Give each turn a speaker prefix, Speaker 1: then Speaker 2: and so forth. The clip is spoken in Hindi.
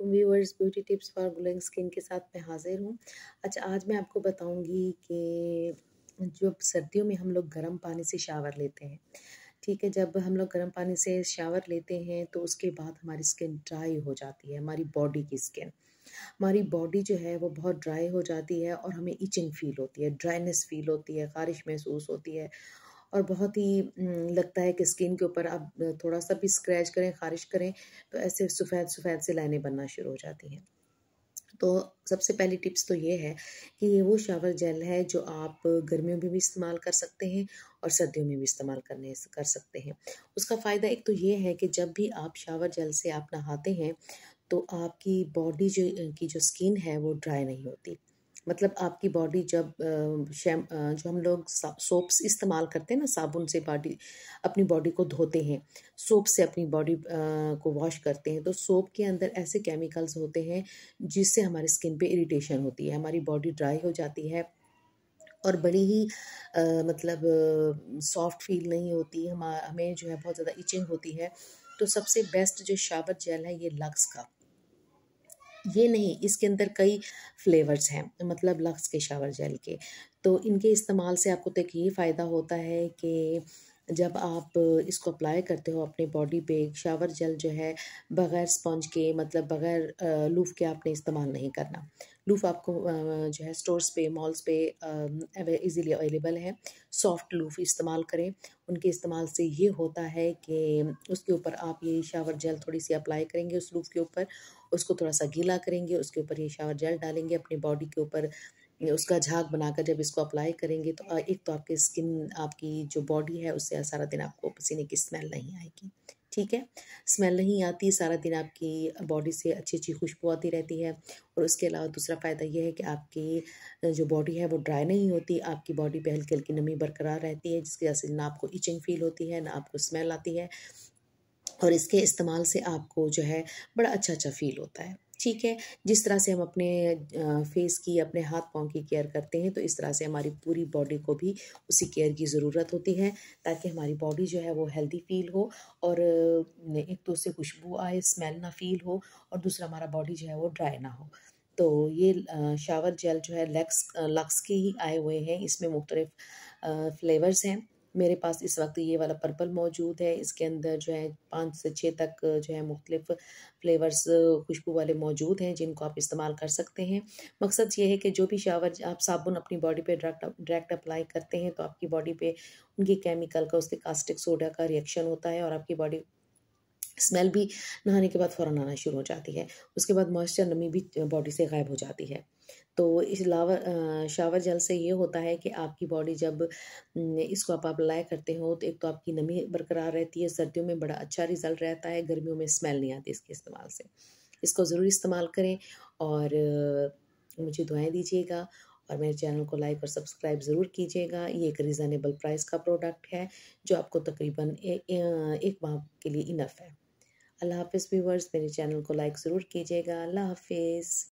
Speaker 1: वालेकुम viewers beauty tips for glowing skin के साथ मैं हाज़िर हूँ अच्छा आज मैं आपको बताऊँगी कि जब सर्दियों में हम लोग गर्म पानी से शावर लेते हैं ठीक है जब हम लोग गर्म पानी से शावर लेते हैं तो उसके बाद हमारी स्किन ड्राई हो जाती है हमारी बॉडी की स्किन हमारी बॉडी जो है वो बहुत ड्राई हो जाती है और हमें इचिंग फील होती है ड्राइनेस फील होती है खारिश महसूस होती है और बहुत ही हम्म, लगता है कि स्किन के ऊपर आप थोड़ा सा भी स्क्रैच करें खारिश करें तो ऐसे सफ़ेद सफ़ेद से लाइनें बनना शुरू हो जाती हैं तो सबसे पहली टिप्स तो ये है कि ये वो शावर जेल है जो आप गर्मियों में भी इस्तेमाल कर सकते हैं और सर्दियों में भी इस्तेमाल करने कर सकते हैं उसका फ़ायदा एक तो ये है कि जब भी आप शावर जेल से आप नहाते हैं तो आपकी बॉडी जो की जो स्किन है वो ड्राई नहीं होती मतलब आपकी बॉडी जब शैम जो हम लोग सोप्स इस्तेमाल करते हैं ना साबुन से बॉडी अपनी बॉडी को धोते हैं सोप से अपनी बॉडी को वॉश करते हैं तो सोप के अंदर ऐसे केमिकल्स होते हैं जिससे हमारे स्किन पे इरिटेशन होती है हमारी बॉडी ड्राई हो जाती है और बड़ी ही आ, मतलब सॉफ्ट फील नहीं होती हम हमें जो है बहुत ज़्यादा इचिंग होती है तो सबसे बेस्ट जो शावर जेल है ये लक्स का ये नहीं इसके अंदर कई फ्लेवर्स हैं मतलब लक्स के शावर जेल के तो इनके इस्तेमाल से आपको तो एक ये फ़ायदा होता है कि जब आप इसको अप्लाई करते हो अपने बॉडी पे शावर जेल जो है बग़ैर स्पंज के मतलब बग़ैर लूफ के आपने इस्तेमाल नहीं करना लूफ आपको जो है स्टोर्स पे मॉल्स पे इजीली अवेलेबल है सॉफ्ट लूफ इस्तेमाल करें उनके इस्तेमाल से ये होता है कि उसके ऊपर आप ये शावर जेल थोड़ी सी अप्लाई करेंगे उस लूफ के ऊपर उसको थोड़ा सा गीला करेंगे उसके ऊपर ये शावर जेल डालेंगे अपनी बॉडी के ऊपर उसका झाग बनाकर जब इसको अप्लाई करेंगे तो एक तो आपकी स्किन आपकी जो बॉडी है उससे सारा दिन आपको पसीने की स्मेल नहीं आएगी ठीक है स्मेल नहीं आती सारा दिन आपकी बॉडी से अच्छी अच्छी खुशबू आती रहती है और उसके अलावा दूसरा फ़ायदा यह है कि आपकी जो बॉडी है वो ड्राई नहीं होती आपकी बॉडी पर हल्की हल्की नमी बरकरार रहती है जिसकी वजह से ना आपको इचिंग फील होती है ना आपको स्मेल आती है और इसके इस्तेमाल से आपको जो है बड़ा अच्छा अच्छा फ़ील होता है ठीक है जिस तरह से हम अपने फेस की अपने हाथ पाँव की केयर करते हैं तो इस तरह से हमारी पूरी बॉडी को भी उसी केयर की ज़रूरत होती है ताकि हमारी बॉडी जो है वो हेल्दी फील हो और एक तो उससे खुशबू आए स्मेल ना फील हो और दूसरा हमारा बॉडी जो है वो ड्राई ना हो तो ये शावर जेल जो है लक्स लक्स के ही आए हुए हैं इसमें मुख्तलिफ़ फ्लेवर्स हैं मेरे पास इस वक्त ये वाला पर्पल मौजूद है इसके अंदर जो है पाँच से छः तक जो है मुख्तलिफ फ्लेवर्स खुशबू वाले मौजूद हैं जिनको आप इस्तेमाल कर सकते हैं मकसद ये है कि जो भी शावर आप साबुन अपनी बॉडी पे डायरेक्ट डायरेक्ट अप्लाई करते हैं तो आपकी बॉडी पे उनके केमिकल का उसके कास्टिक सोडा का रिएक्शन होता है और आपकी बॉडी स्मेल भी नहाने के बाद फ़ौरन आना शुरू हो जाती है उसके बाद मॉइस्चर नमी भी बॉडी से गायब हो जाती है तो इस लावर शावर जल से ये होता है कि आपकी बॉडी जब इसको आप अप्लाई करते हो तो एक तो आपकी नमी बरकरार रहती है सर्दियों में बड़ा अच्छा रिजल्ट रहता है गर्मियों में स्मेल नहीं आती इसके इस्तेमाल से इसको ज़रूर इस्तेमाल करें और मुझे दुआएँ दीजिएगा और मेरे चैनल को लाइक और सब्सक्राइब ज़रूर कीजिएगा ये एक रिजनेबल प्राइस का प्रोडक्ट है जो आपको तकरीबन एक माह के लिए इनफ है अल्लाह हाफिज़ व्यूवर्स मेरे चैनल को लाइक ज़रूर कीजिएगा अल्लाह हाफिज़